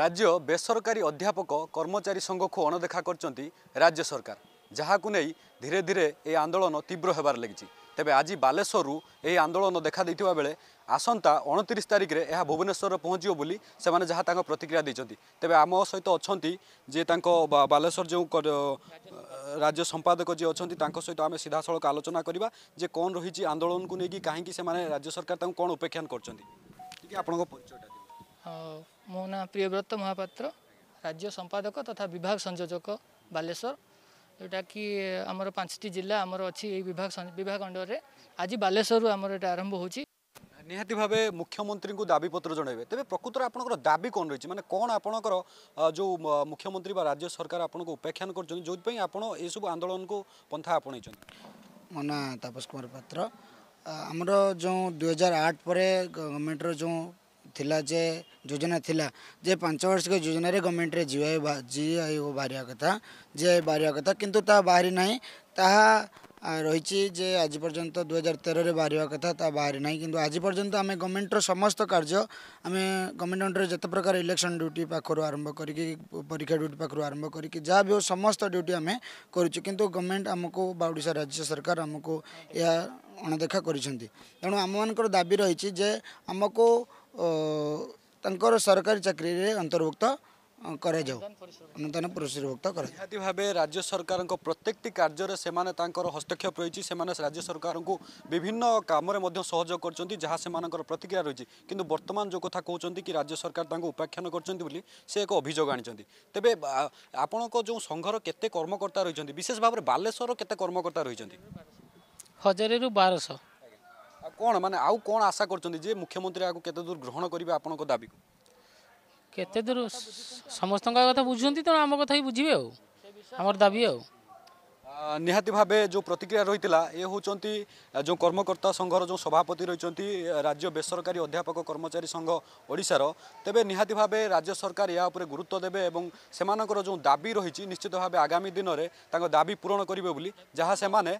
ରାଜ୍ୟ ବେସରକାରୀ ଅଧ୍ୟାପକ କର୍ମଚାରୀ ସଂଘକୁ ଅଣଦେଖା କରିଛନ୍ତି ରାଜ୍ୟ ସରକାର ଯାହାକୁ ନେଇ ଧୀରେ ଧୀରେ ଏହି ଆନ୍ଦୋଳନ ତୀବ୍ର ହେବାରେ ଲାଗିଛି ତେବେ ଆଜି ବାଲେଶ୍ୱରରୁ ଏହି ଆନ୍ଦୋଳନ ଦେଖାଦେଇଥିବା ବେଳେ ଆସନ୍ତା ଅଣତିରିଶ ତାରିଖରେ ଏହା ଭୁବନେଶ୍ୱରରେ ପହଞ୍ଚିବ ବୋଲି ସେମାନେ ଯାହା ତାଙ୍କ ପ୍ରତିକ୍ରିୟା ଦେଇଛନ୍ତି ତେବେ ଆମ ସହିତ ଅଛନ୍ତି ଯିଏ ତାଙ୍କ ବାଲେଶ୍ୱର ଯେଉଁ ରାଜ୍ୟ ସମ୍ପାଦକ ଯିଏ ଅଛନ୍ତି ତାଙ୍କ ସହିତ ଆମେ ସିଧାସଳଖ ଆଲୋଚନା କରିବା ଯେ କ'ଣ ରହିଛି ଆନ୍ଦୋଳନକୁ ନେଇକି କାହିଁକି ସେମାନେ ରାଜ୍ୟ ସରକାର ତାଙ୍କୁ କ'ଣ ଉପେକ୍ଷାନ କରୁଛନ୍ତି ଟିକେ ଆପଣଙ୍କ ପରିଚୟଟା ମୋ ନାଁ ପ୍ରିୟବ୍ରତ ମହାପାତ୍ର ରାଜ୍ୟ ସମ୍ପାଦକ ତଥା ବିଭାଗ ସଂଯୋଜକ ବାଲେଶ୍ୱର ଯେଉଁଟାକି ଆମର ପାଞ୍ଚଟି ଜିଲ୍ଲା ଆମର ଅଛି ଏଇ ବିଭାଗ ବିଭାଗ ଅଣ୍ଡରରେ ଆଜି ବାଲେଶ୍ୱରରୁ ଆମର ଏଇଟା ଆରମ୍ଭ ହେଉଛି ନିହାତି ଭାବେ ମୁଖ୍ୟମନ୍ତ୍ରୀଙ୍କୁ ଦାବିପତ୍ର ଜଣାଇବେ ତେବେ ପ୍ରକୃତରେ ଆପଣଙ୍କର ଦାବି କ'ଣ ରହିଛି ମାନେ କ'ଣ ଆପଣଙ୍କର ଯେଉଁ ମୁଖ୍ୟମନ୍ତ୍ରୀ ବା ରାଜ୍ୟ ସରକାର ଆପଣଙ୍କୁ ଉପେକ୍ଷାନ କରୁଛନ୍ତି ଯେଉଁଥିପାଇଁ ଆପଣ ଏସବୁ ଆନ୍ଦୋଳନକୁ ପନ୍ଥା ଆପଣେଇଛନ୍ତି ମୋ ନାଁ ତାପସ କୁମାର ପାତ୍ର ଆମର ଯେଉଁ ଦୁଇହଜାର ଆଠ ପରେ ଗଭର୍ଣ୍ଣମେଣ୍ଟର ଯେଉଁ थिला जे योजना थिला जे पांच वर्षिक योजन गवर्नमेंट रे जी जी आई ओ बाहर कथा जी आई बाहर कथा कितु ता बाहरी ना ता रही आज पर्यटन दुई हजार तेरह बाहर कथा ता बाहरी ना कि आज पर्यटन आम गवर्णमेंटर समस्त कार्य आम गवर्नमेंट अंडर जिते प्रकार इलेक्शन ड्यूटी पाखु आरंभ करीक्षा ड्यूटी पाखु आरंभ कर समस्त ड्यूटी आम करूँ कि गवर्नमेंट आमको ओडा राज्य सरकार आमको यह अणदेखा करेणु आम मान दाबी रही आमको ତାଙ୍କର ସରକାରୀ ଚାକିରିରେ ଅନ୍ତର୍ଭୁକ୍ତ କରାଯାଉ ଅନୁଦାନ ପୁରସ୍କୃତ କରାଯାଉ ନିହାତି ଭାବେ ରାଜ୍ୟ ସରକାରଙ୍କ ପ୍ରତ୍ୟେକଟି କାର୍ଯ୍ୟରେ ସେମାନେ ତାଙ୍କର ହସ୍ତକ୍ଷେପ ରହିଛି ସେମାନେ ରାଜ୍ୟ ସରକାରଙ୍କୁ ବିଭିନ୍ନ କାମରେ ମଧ୍ୟ ସହଯୋଗ କରୁଛନ୍ତି ଯାହା ସେମାନଙ୍କର ପ୍ରତିକ୍ରିୟା ରହିଛି କିନ୍ତୁ ବର୍ତ୍ତମାନ ଯେଉଁ କଥା କହୁଛନ୍ତି କି ରାଜ୍ୟ ସରକାର ତାଙ୍କୁ ଉପାଖ୍ୟାନ କରୁଛନ୍ତି ବୋଲି ସେ ଏକ ଅଭିଯୋଗ ଆଣିଛନ୍ତି ତେବେ ଆପଣଙ୍କ ଯେଉଁ ସଂଘର କେତେ କର୍ମକର୍ତ୍ତା ରହିଛନ୍ତି ବିଶେଷ ଭାବରେ ବାଲେଶ୍ୱରର କେତେ କର୍ମକର୍ତ୍ତା ରହିଛନ୍ତି ହଜାରେରୁ ବାରଶହ କ'ଣ ମାନେ ଆଉ କ'ଣ ଆଶା କରୁଛନ୍ତି ଯେ ମୁଖ୍ୟମନ୍ତ୍ରୀ ଆକୁ କେତେ ଦୂର ଗ୍ରହଣ କରିବେ ଆପଣଙ୍କ ଦାବିକୁ କେତେ ଦୂର ସମସ୍ତଙ୍କ କଥା ବୁଝୁଛନ୍ତି ତେଣୁ ଆମ କଥା ବି ବୁଝିବେ ଆଉ ଆମର ଦାବି ଆଉ ନିହାତି ଭାବେ ଯେଉଁ ପ୍ରତିକ୍ରିୟା ରହିଥିଲା ଏ ହେଉଛନ୍ତି ଯେଉଁ କର୍ମକର୍ତ୍ତା ସଂଘର ଯେଉଁ ସଭାପତି ରହିଛନ୍ତି ରାଜ୍ୟ ବେସରକାରୀ ଅଧ୍ୟାପକ କର୍ମଚାରୀ ସଂଘ ଓଡ଼ିଶାର ତେବେ ନିହାତି ଭାବେ ରାଜ୍ୟ ସରକାର ଏହା ଉପରେ ଗୁରୁତ୍ୱ ଦେବେ ଏବଂ ସେମାନଙ୍କର ଯେଉଁ ଦାବି ରହିଛି ନିଶ୍ଚିତ ଭାବେ ଆଗାମୀ ଦିନରେ ତାଙ୍କ ଦାବି ପୂରଣ କରିବେ ବୋଲି ଯାହା ସେମାନେ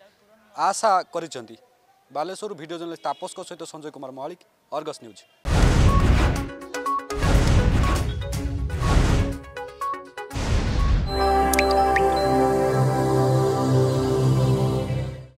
ଆଶା କରିଛନ୍ତି ବାଲେଶ୍ୱରରୁ ଭିଡ଼ିଓ ଜର୍ଣ୍ଣାଲିଷ୍ଟ ତାପସଙ୍କ ସହିତ ସଞ୍ଜୟ କୁମାର ମହାଳିକ ଅର୍ଗସ୍ ନ୍ୟୁଜ୍